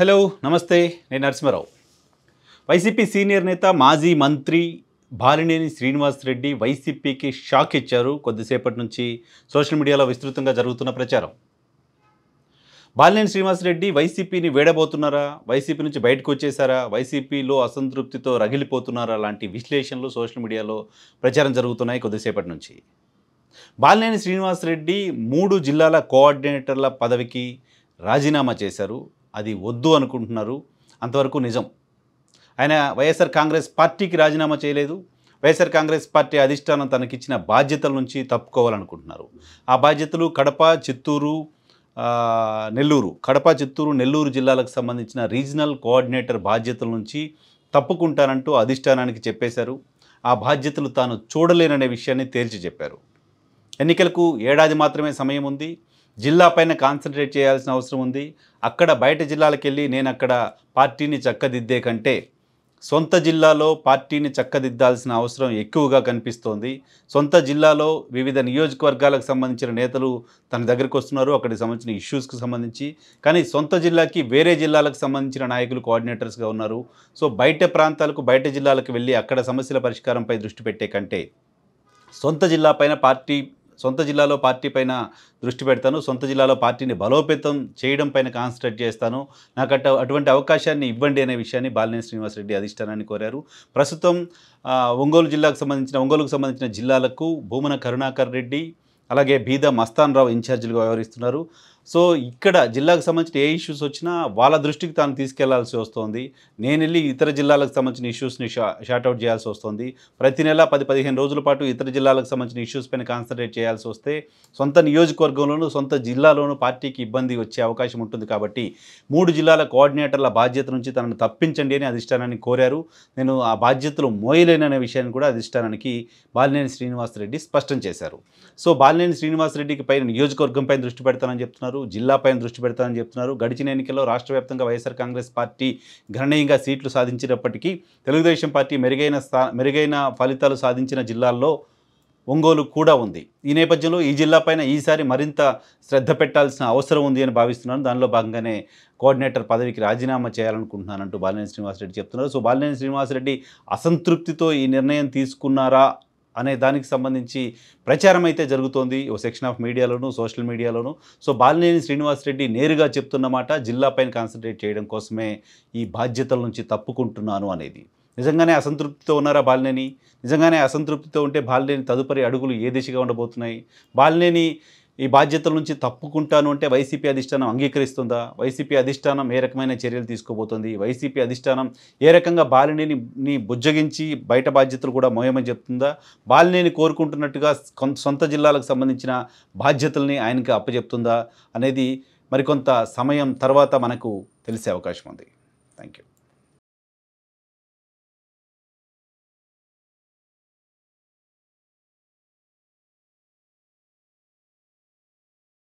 hello నమస్తే నేను Narasimharao YCP senior నేత మాజీ మంత్రి బాలినేని శ్రీనివాస్ రెడ్డి వైసీపీకి షాక్ ఇచ్చారు కొద్దిసేపటి నుంచి సోషల్ మీడియాలో విస్తృతంగా జరుగుతున్న ప్రచారం బాలినేని శ్రీనివాస్ రెడ్డి వైసీపీని వేడబోతున్నారా వైసీపీ నుంచి బయటకు వచ్చేసారా వైసీపీలో అసంతృప్తితో రగిలిపోతున్నారా లాంటి విశ్లేషణలు సోషల్ మీడియాలో ప్రచారం జరుగుతున్నాయి కొద్దిసేపటి నుంచి బాలినేని శ్రీనివాస్ రెడ్డి మూడు జిల్లాల కోఆర్డినేటర్ల పదవికి రాజీనామా చేశారు అది వద్దు అనుకుంటున్నారు అంతవరకు నిజం ఆయన వైఎస్ఆర్ కాంగ్రెస్ పార్టీకి రాజీనామా చేయలేదు వైఎస్ఆర్ కాంగ్రెస్ పార్టీ అధిష్టానం తనకిచ్చిన బాధ్యతల నుంచి తప్పుకోవాలనుకుంటున్నారు ఆ బాధ్యతలు కడప చిత్తూరు నెల్లూరు కడప చిత్తూరు నెల్లూరు జిల్లాలకు సంబంధించిన రీజనల్ కోఆర్డినేటర్ బాధ్యతల నుంచి తప్పుకుంటానంటూ అధిష్టానానికి చెప్పేశారు ఆ బాధ్యతలు తాను చూడలేననే విషయాన్ని తేల్చి చెప్పారు ఎన్నికలకు ఏడాది మాత్రమే సమయం ఉంది జిల్లా పైన కాన్సన్ట్రేట్ చేయాల్సిన అవసరం ఉంది అక్కడ బయట జిల్లాలకు వెళ్ళి నేను అక్కడ పార్టీని చక్కదిద్దే కంటే సొంత జిల్లాలో పార్టీని చక్కదిద్దాల్సిన అవసరం ఎక్కువగా కనిపిస్తోంది సొంత జిల్లాలో వివిధ నియోజకవర్గాలకు సంబంధించిన నేతలు తన దగ్గరికి వస్తున్నారు అక్కడికి సంబంధించిన ఇష్యూస్కి సంబంధించి కానీ సొంత జిల్లాకి వేరే జిల్లాలకు సంబంధించిన నాయకులు కోఆర్డినేటర్స్గా ఉన్నారు సో బయట ప్రాంతాలకు బయట జిల్లాలకు వెళ్ళి అక్కడ సమస్యల పరిష్కారంపై దృష్టి పెట్టే కంటే సొంత జిల్లా పైన పార్టీ సొంత జిల్లాలో పార్టీ పైన దృష్టి పెడతాను సొంత జిల్లాలో పార్టీని బలోపేతం చేయడం పైన కాన్సన్ట్రేట్ చేస్తాను నాకు అట్ట అటువంటి అవకాశాన్ని ఇవ్వండి అనే విషయాన్ని బాలినేని శ్రీనివాసరెడ్డి అధిష్టానాన్ని కోరారు ప్రస్తుతం ఒంగోలు జిల్లాకు సంబంధించిన ఒంగోలుకు సంబంధించిన జిల్లాలకు భూమన కరుణాకర్ రెడ్డి అలాగే బీద మస్తాన్ రావు ఇన్ఛార్జీలుగా వ్యవహరిస్తున్నారు సో ఇక్కడ జిల్లాకు సంబంధించిన ఏ ఇష్యూస్ వచ్చినా వాళ్ళ దృష్టికి తాను తీసుకెళ్లాల్సి వస్తుంది నేను వెళ్ళి ఇతర జిల్లాలకు సంబంధించిన ఇష్యూస్ని షా షార్ట్అవుట్ చేయాల్సి వస్తుంది ప్రతి నెల పది పదిహేను రోజుల పాటు ఇతర జిల్లాలకు సంబంధించిన ఇష్యూస్ పైన కాన్సన్ట్రేట్ చేయాల్సి వస్తే సొంత నియోజకవర్గంలోనూ సొంత జిల్లాలోనూ పార్టీకి ఇబ్బంది వచ్చే అవకాశం ఉంటుంది కాబట్టి మూడు జిల్లాల కోఆర్డినేటర్ల బాధ్యత నుంచి తనను తప్పించండి అని అధిష్టానాన్ని కోరారు నేను ఆ బాధ్యతలు మోయలేననే విషయాన్ని కూడా అధిష్టానానికి బాలినేని శ్రీనివాసరెడ్డి స్పష్టం చేశారు సో బాలినేని శ్రీనివాసరెడ్డికి పైన నియోజకవర్గంపై దృష్టి పెడతానని చెప్తున్నారు చెప్తున్నారు జిల్లాపైన దృష్టి పెడతానని చెప్తున్నారు గడిచిన ఎన్నికల్లో రాష్ట్ర వ్యాప్తంగా వైఎస్ఆర్ కాంగ్రెస్ పార్టీ గణనీయంగా సీట్లు సాధించినప్పటికీ తెలుగుదేశం పార్టీ మెరుగైన స్థా మెరుగైన ఫలితాలు సాధించిన జిల్లాల్లో ఒంగోలు కూడా ఉంది ఈ నేపథ్యంలో ఈ జిల్లాపైన ఈసారి మరింత శ్రద్ధ పెట్టాల్సిన అవసరం ఉంది అని భావిస్తున్నాను దానిలో భాగంగానే కోఆర్డినేటర్ పదవికి రాజీనామా చేయాలనుకుంటున్నానంటూ బాలినేని శ్రీనివాసరెడ్డి చెప్తున్నారు సో బాలినేని శ్రీనివాసరెడ్డి అసంతృప్తితో ఈ నిర్ణయం తీసుకున్నారా అనే దానికి సంబంధించి ప్రచారం అయితే జరుగుతోంది ఓ సెక్షన్ ఆఫ్ మీడియాలోను సోషల్ మీడియాలోను సో బాలినేని శ్రీనివాస్ నేరుగా చెప్తున్నమాట జిల్లా పైన కాన్సన్ట్రేట్ చేయడం కోసమే ఈ బాధ్యతల నుంచి తప్పుకుంటున్నాను అనేది నిజంగానే అసంతృప్తితో ఉన్నారా బాలినేని నిజంగానే అసంతృప్తితో ఉంటే బాలినేని తదుపరి అడుగులు ఏ దిశగా ఉండబోతున్నాయి బాలినేని ఈ బాధ్యతల నుంచి తప్పుకుంటాను అంటే వైసీపీ అధిష్టానం అంగీకరిస్తుందా వైసీపీ అధిష్టానం ఏ రకమైన చర్యలు తీసుకోబోతుంది వైసీపీ అధిష్టానం ఏ రకంగా బాలినేని ని బుజ్జగించి బయట బాధ్యతలు కూడా మోయమని చెప్తుందా బాలినేని కోరుకుంటున్నట్టుగా సొంత జిల్లాలకు సంబంధించిన బాధ్యతల్ని ఆయనకి అప్పచెప్తుందా అనేది మరికొంత సమయం తర్వాత మనకు తెలిసే అవకాశం ఉంది థ్యాంక్ యూ